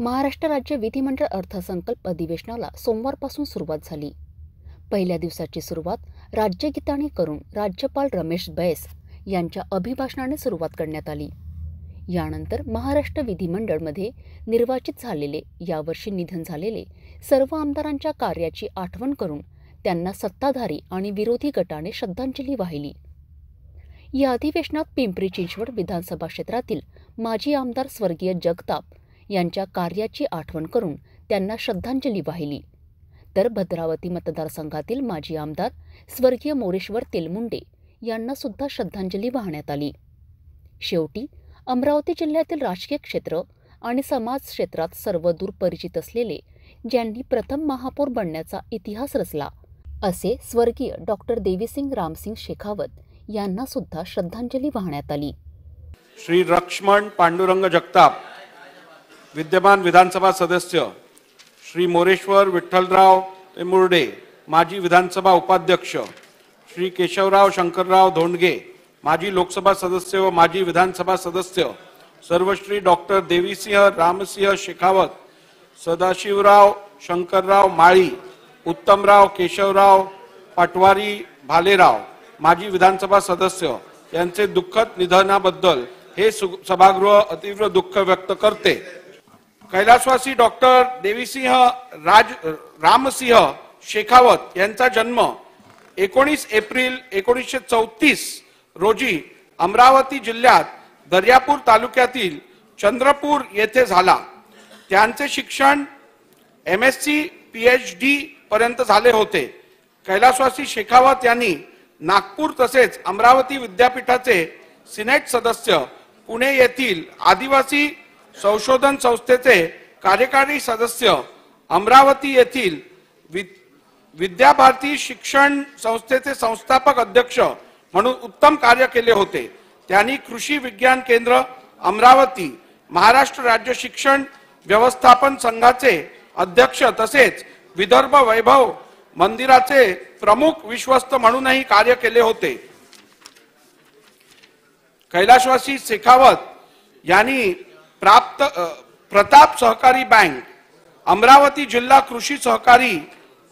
महाराष्ट्र राज्य विधिमंडळ अर्थसंकल्प अधिवेशनाला सोमवारपासून सुरुवात झाली पहिल्या दिवसाची सुरुवात राज्यगीताने करून राज्यपाल रमेश बैस यांच्या अभिभाषणाने सुरुवात करण्यात आली यानंतर महाराष्ट्र विधिमंडळमध्ये निर्वाचित झालेले यावर्षी निधन झालेले सर्व आमदारांच्या कार्याची आठवण करून त्यांना सत्ताधारी आणि विरोधी गटाने श्रद्धांजली वाहिली या अधिवेशनात पिंपरी चिंचवड विधानसभा क्षेत्रातील माजी आमदार स्वर्गीय जगताप यांच्या कार्याची आठवण करून त्यांना श्रद्धांजली वाहिली तर भद्रावती मतदारसंघातील माजी आमदार स्वर्गीय मोरेश्वर तेलमुंडे यांना सुद्धा श्रद्धांजली वाहण्यात आली शेवटी अमरावती जिल्ह्यातील राजकीय क्षेत्र आणि समाज क्षेत्रात सर्वदूर परिचित असलेले ज्यांनी प्रथम महापौर बनण्याचा इतिहास रचला असे स्वर्गीय डॉक्टर देवीसिंग रामसिंग शेखावत यांना सुद्धा श्रद्धांजली वाहण्यात आली श्री लक्ष्मण पांडुरंग जगताप विद्यमान विधानसभा सदस्य श्री मोरेश्वर विठ्ठलराव मुर्डे माजी विधानसभा उपाध्यक्ष श्री केशवराव शंकरराव धोंडगे माजी लोकसभा सदस्य व माजी विधानसभा सदस्य सर्वश्री डॉक्टर देवीसिंह रामसिंह शेखावत सदाशिवराव शंकरराव माळी उत्तमराव केशवराव पटवारी भालेराव माजी विधानसभा सदस्य यांचे दुःखद निधनाबद्दल हे सभागृह अतीव्र दुःख व्यक्त करते कैलासवासी डॉक्टर देवीसिंह राज रामसिंह शेखावत यांचा जन्म एकोणीस एप्रिल एकोणीसशे चौतीस रोजी अमरावती जिल्ह्यात दर्यापूर तालुक्यातील चंद्रपूर येथे झाला त्यांचे शिक्षण M S C P H D पर्यंत झाले होते कैलासवासी शेखावत यांनी नागपूर तसेच अमरावती विद्यापीठाचे सिनेट सदस्य पुणे येथील आदिवासी संशोधन संस्थेचे कार्यकारी सदस्य अमरावती येथील विद्याभारती शिक्षण संस्थेचे संस्थापक अध्यक्ष म्हणून उत्तम कार्य केले होते त्यांनी कृषी विज्ञान केंद्र अमरावती महाराष्ट्र राज्य शिक्षण व्यवस्थापन संघाचे अध्यक्ष तसेच विदर्भ वैभव मंदिराचे प्रमुख विश्वस्त म्हणूनही कार्य केले होते कैलाशवासी शेखावत यांनी प्राप्त प्रताप सहकारी बँक अमरावती जिल्हा कृषी सहकारी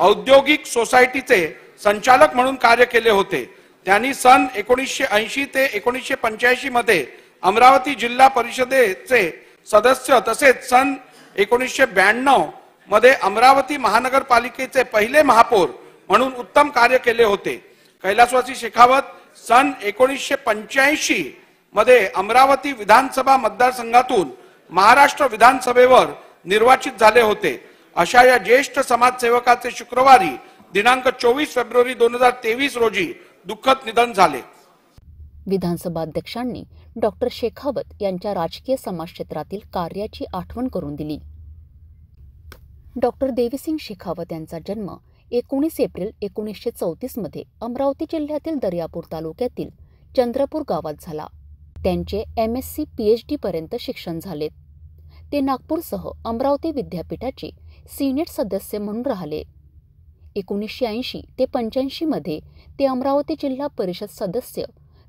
औद्योगिक सोसायटीचे संचालक म्हणून कार्य केले होते त्यांनी सन एकोणीसशे ऐंशी ते एकोणीसशे पंच्याऐंशी मध्ये अमरावती जिल्हा परिषदेचे सदस्य तसेच सन एकोणीसशे ब्याण्णव मध्ये अमरावती महानगरपालिकेचे पहिले महापौर म्हणून उत्तम कार्य केले होते कैलासवासी शेखावत सन एकोणीसशे पंच्याऐंशी मध्ये अमरावती विधानसभा मतदारसंघातून महाराष्ट्र विधानसभेवर निर्वाचित झाले होते अशा या ज्येष्ठ समाजसेवकाचे शुक्रवारी दिनांक चोवीस फेब्रुवारी दोन हजार तेवीस रोजी दुःखद निधन झाले विधानसभा अध्यक्षांनी डॉक्टर शेखावत यांच्या राजकीय समाज क्षेत्रातील कार्याची आठवण करून दिली डॉक्टर देवीसिंग शेखावत यांचा जन्म एकोणीस एप्रिल एकोणीसशे चौतीसमध्ये अमरावती जिल्ह्यातील दर्यापूर तालुक्यातील चंद्रपूर गावात झाला त्यांचे M S C P H डीपर्यंत शिक्षण झालेत ते नागपूरसह अमरावती विद्यापीठाचे सिनेट सदस्य म्हणून राहिले एकोणीसशे ऐंशी ते पंच्याऐंशीमध्ये ते अमरावती जिल्हा परिषद सदस्य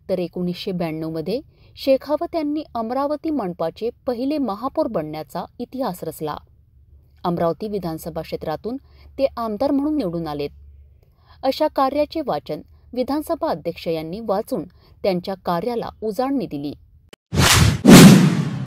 तर एकोणीसशे ब्याण्णवमध्ये शेखावत यांनी अमरावती मंडपाचे पहिले महापौर बनण्याचा इतिहास रचला अमरावती विधानसभा क्षेत्रातून ते आमदार म्हणून निवडून आलेत अशा कार्याचे वाचन विधानसभा अध्यक्ष यांनी वाचून त्यांच्या कार्याला उजाळणी दिली